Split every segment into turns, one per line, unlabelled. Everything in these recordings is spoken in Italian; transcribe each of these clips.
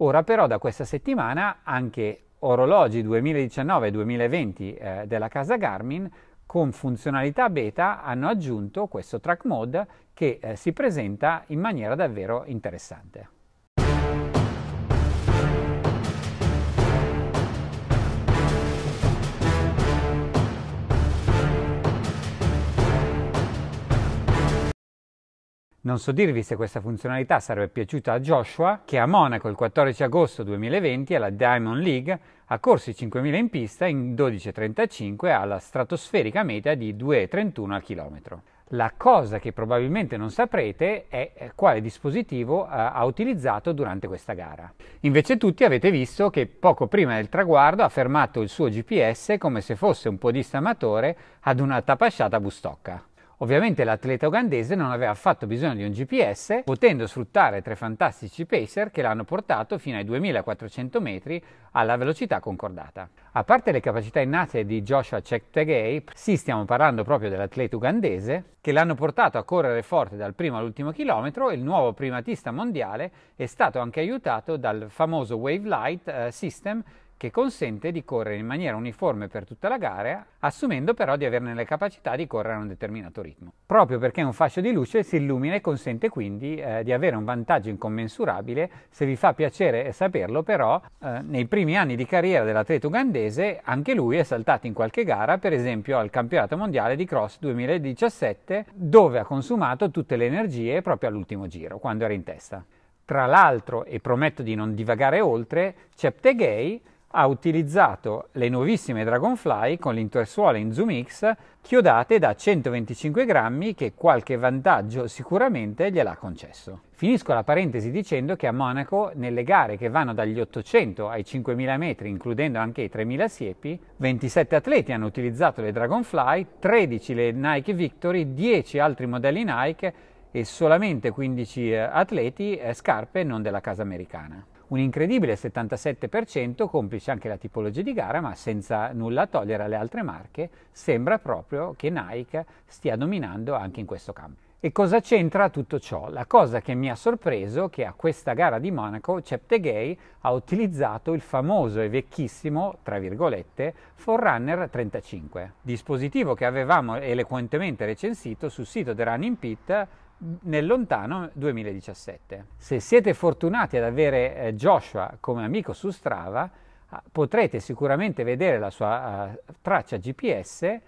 Ora però da questa settimana anche orologi 2019-2020 eh, della casa Garmin con funzionalità beta hanno aggiunto questo track mode che eh, si presenta in maniera davvero interessante. Non so dirvi se questa funzionalità sarebbe piaciuta a Joshua, che a Monaco il 14 agosto 2020 alla Diamond League ha corso i 5.000 in pista in 12.35 alla stratosferica media di 2.31 al chilometro. La cosa che probabilmente non saprete è eh, quale dispositivo eh, ha utilizzato durante questa gara. Invece tutti avete visto che poco prima del traguardo ha fermato il suo GPS come se fosse un podista amatore ad una tapasciata bustocca. Ovviamente l'atleta ugandese non aveva affatto bisogno di un GPS, potendo sfruttare tre fantastici pacer che l'hanno portato fino ai 2400 metri alla velocità concordata. A parte le capacità innate di Joshua Cheptegei, sì stiamo parlando proprio dell'atleta ugandese, che l'hanno portato a correre forte dal primo all'ultimo chilometro, il nuovo primatista mondiale è stato anche aiutato dal famoso Wave Light eh, System che consente di correre in maniera uniforme per tutta la gara, assumendo però di averne le capacità di correre a un determinato ritmo. Proprio perché un fascio di luce si illumina e consente quindi eh, di avere un vantaggio incommensurabile, se vi fa piacere saperlo però, eh, nei primi anni di carriera dell'atleta ugandese anche lui è saltato in qualche gara, per esempio al campionato mondiale di cross 2017, dove ha consumato tutte le energie proprio all'ultimo giro, quando era in testa. Tra l'altro, e prometto di non divagare oltre, Cheptegei ha utilizzato le nuovissime Dragonfly con l'intersuola in Zoom X chiodate da 125 grammi che qualche vantaggio sicuramente gliel'ha concesso. Finisco la parentesi dicendo che a Monaco nelle gare che vanno dagli 800 ai 5000 metri includendo anche i 3000 siepi 27 atleti hanno utilizzato le Dragonfly, 13 le Nike Victory, 10 altri modelli Nike e solamente 15 eh, atleti eh, scarpe non della casa americana un incredibile 77%, complice anche la tipologia di gara, ma senza nulla togliere alle altre marche, sembra proprio che Nike stia dominando anche in questo campo. E cosa c'entra tutto ciò? La cosa che mi ha sorpreso è che a questa gara di Monaco Cheptegei ha utilizzato il famoso e vecchissimo, tra virgolette, Forerunner 35, dispositivo che avevamo eloquentemente recensito sul sito The Running Pit nel lontano 2017. Se siete fortunati ad avere eh, Joshua come amico su Strava, ah, potrete sicuramente vedere la sua ah, traccia GPS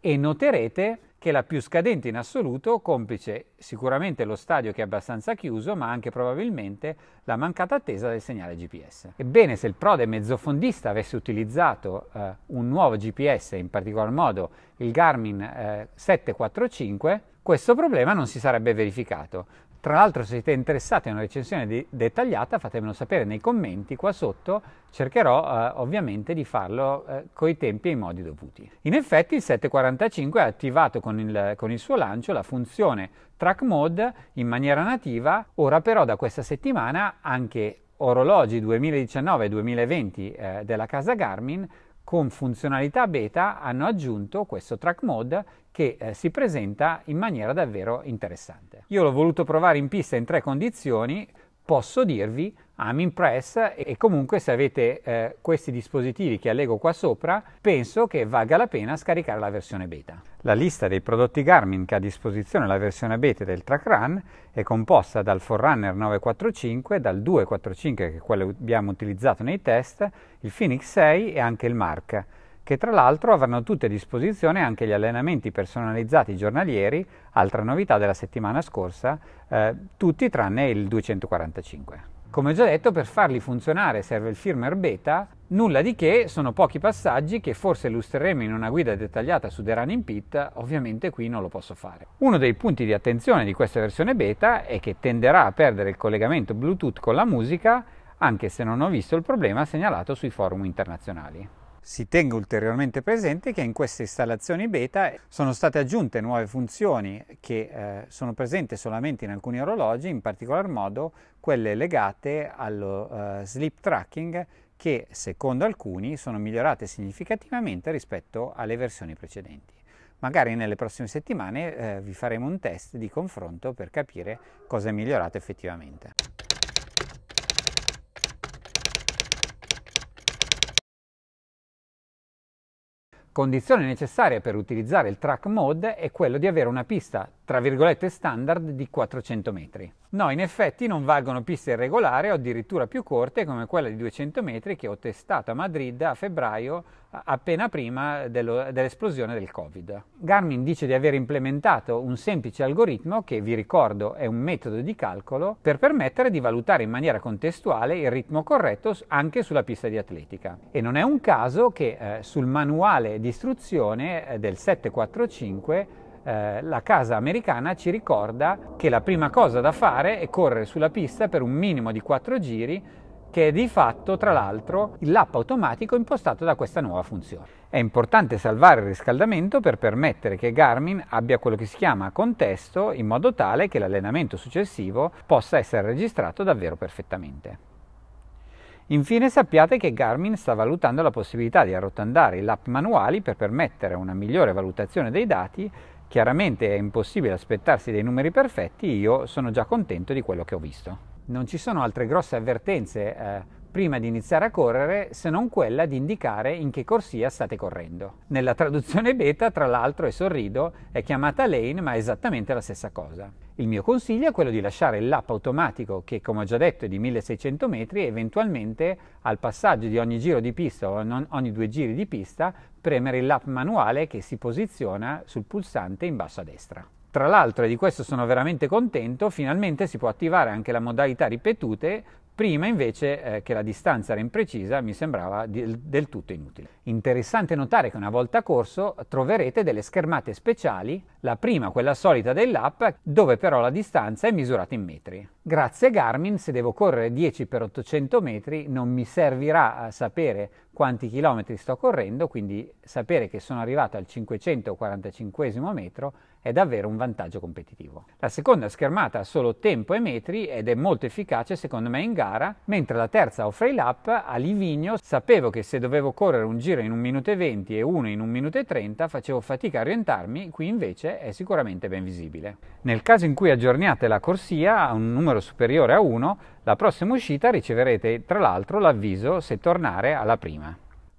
e noterete che è la più scadente in assoluto, complice sicuramente lo stadio che è abbastanza chiuso, ma anche probabilmente la mancata attesa del segnale GPS. Ebbene, se il prode mezzofondista avesse utilizzato eh, un nuovo GPS, in particolar modo il Garmin eh, 745, questo problema non si sarebbe verificato. Tra l'altro se siete interessati a una recensione di, dettagliata fatemelo sapere nei commenti qua sotto, cercherò eh, ovviamente di farlo eh, coi tempi e i modi dovuti. In effetti il 745 ha attivato con il, con il suo lancio la funzione track mode in maniera nativa, ora però da questa settimana anche orologi 2019-2020 eh, della casa Garmin con funzionalità beta hanno aggiunto questo track mode che eh, si presenta in maniera davvero interessante. Io l'ho voluto provare in pista in tre condizioni, posso dirvi I'm impressed e comunque se avete eh, questi dispositivi che allego qua sopra penso che valga la pena scaricare la versione beta. La lista dei prodotti Garmin che ha a disposizione la versione beta del TrackRun è composta dal Forerunner 945, dal 245 che è quello che abbiamo utilizzato nei test, il Phoenix 6 e anche il Mark che tra l'altro avranno tutte a disposizione anche gli allenamenti personalizzati giornalieri, altra novità della settimana scorsa, eh, tutti tranne il 245. Come ho già detto, per farli funzionare serve il firmware beta, nulla di che, sono pochi passaggi che forse illustreremo in una guida dettagliata su The Running Pit, ovviamente qui non lo posso fare. Uno dei punti di attenzione di questa versione beta è che tenderà a perdere il collegamento Bluetooth con la musica, anche se non ho visto il problema segnalato sui forum internazionali. Si tenga ulteriormente presente che in queste installazioni beta sono state aggiunte nuove funzioni che eh, sono presenti solamente in alcuni orologi, in particolar modo quelle legate allo eh, sleep tracking che secondo alcuni sono migliorate significativamente rispetto alle versioni precedenti. Magari nelle prossime settimane eh, vi faremo un test di confronto per capire cosa è migliorato effettivamente. condizione necessaria per utilizzare il track mode è quello di avere una pista tra virgolette standard di 400 metri. No, in effetti non valgono piste irregolari o addirittura più corte come quella di 200 metri che ho testato a Madrid a febbraio appena prima dello, dell'esplosione del Covid. Garmin dice di aver implementato un semplice algoritmo che, vi ricordo, è un metodo di calcolo per permettere di valutare in maniera contestuale il ritmo corretto anche sulla pista di atletica. E non è un caso che eh, sul manuale di istruzione eh, del 745 eh, la casa americana ci ricorda che la prima cosa da fare è correre sulla pista per un minimo di 4 giri che è di fatto, tra l'altro, l'app automatico impostato da questa nuova funzione. È importante salvare il riscaldamento per permettere che Garmin abbia quello che si chiama contesto in modo tale che l'allenamento successivo possa essere registrato davvero perfettamente. Infine sappiate che Garmin sta valutando la possibilità di arrotondare i lap manuali per permettere una migliore valutazione dei dati chiaramente è impossibile aspettarsi dei numeri perfetti, io sono già contento di quello che ho visto. Non ci sono altre grosse avvertenze eh, prima di iniziare a correre se non quella di indicare in che corsia state correndo. Nella traduzione beta, tra l'altro, e sorrido, è chiamata lane ma è esattamente la stessa cosa. Il mio consiglio è quello di lasciare l'app automatico che, come ho già detto, è di 1600 metri e eventualmente al passaggio di ogni giro di pista o ogni due giri di pista premere l'app manuale che si posiziona sul pulsante in basso a destra. Tra l'altro, e di questo sono veramente contento, finalmente si può attivare anche la modalità ripetute Prima invece eh, che la distanza era imprecisa mi sembrava di, del tutto inutile. Interessante notare che una volta corso troverete delle schermate speciali, la prima quella solita dell'app, dove però la distanza è misurata in metri. Grazie a Garmin se devo correre 10 per 800 metri non mi servirà a eh, sapere quanti chilometri sto correndo, quindi sapere che sono arrivato al 545 metro è davvero un vantaggio competitivo. La seconda schermata ha solo tempo e metri ed è molto efficace secondo me in gara, mentre la terza offre rail up a Livigno sapevo che se dovevo correre un giro in 1 minuto e 20 e uno in 1 minuto e 30 facevo fatica a orientarmi, qui invece è sicuramente ben visibile. Nel caso in cui aggiorniate la corsia a un numero superiore a 1, la prossima uscita riceverete tra l'altro l'avviso se tornare alla prima.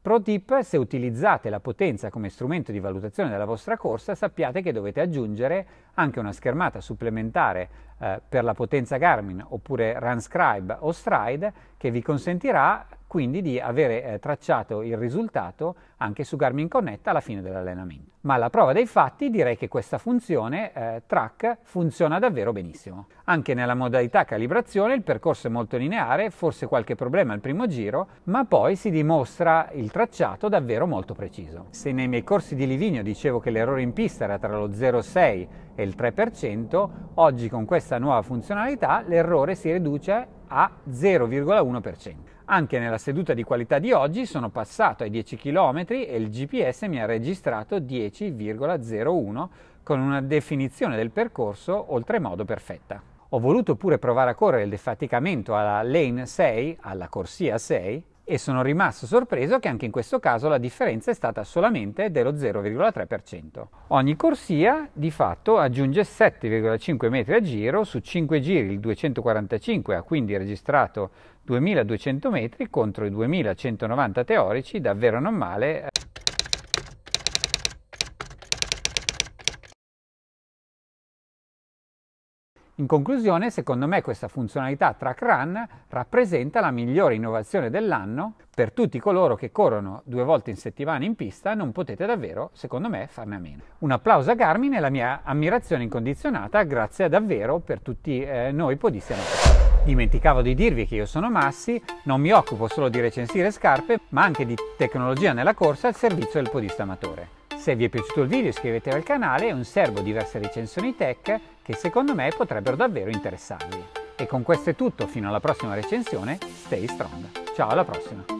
Pro tip, se utilizzate la potenza come strumento di valutazione della vostra corsa, sappiate che dovete aggiungere anche una schermata supplementare eh, per la potenza Garmin oppure RunScribe o Stride che vi consentirà quindi di avere eh, tracciato il risultato anche su Garmin Connect alla fine dell'allenamento. Ma alla prova dei fatti direi che questa funzione eh, track funziona davvero benissimo. Anche nella modalità calibrazione il percorso è molto lineare, forse qualche problema al primo giro, ma poi si dimostra il tracciato davvero molto preciso. Se nei miei corsi di Livigno dicevo che l'errore in pista era tra lo 0,6 e il 3%, oggi con questa nuova funzionalità l'errore si riduce a 0,1%. Anche nella seduta di qualità di oggi sono passato ai 10 km e il GPS mi ha registrato 10,01 con una definizione del percorso oltremodo perfetta. Ho voluto pure provare a correre il defaticamento alla lane 6, alla corsia 6, e sono rimasto sorpreso che anche in questo caso la differenza è stata solamente dello 0,3%. Ogni corsia di fatto aggiunge 7,5 metri a giro, su 5 giri il 245 ha quindi registrato 2200 metri contro i 2190 teorici, davvero non male. In conclusione, secondo me questa funzionalità track run rappresenta la migliore innovazione dell'anno per tutti coloro che corrono due volte in settimana in pista, non potete davvero, secondo me, farne a meno. Un applauso a Garmin e la mia ammirazione incondizionata, grazie davvero per tutti eh, noi podisti amatari. Dimenticavo di dirvi che io sono Massi, non mi occupo solo di recensire scarpe, ma anche di tecnologia nella corsa al servizio del podista amatore. Se vi è piaciuto il video iscrivetevi al canale e un serbo diverse recensioni tech che secondo me potrebbero davvero interessarvi. E con questo è tutto, fino alla prossima recensione, stay strong. Ciao alla prossima!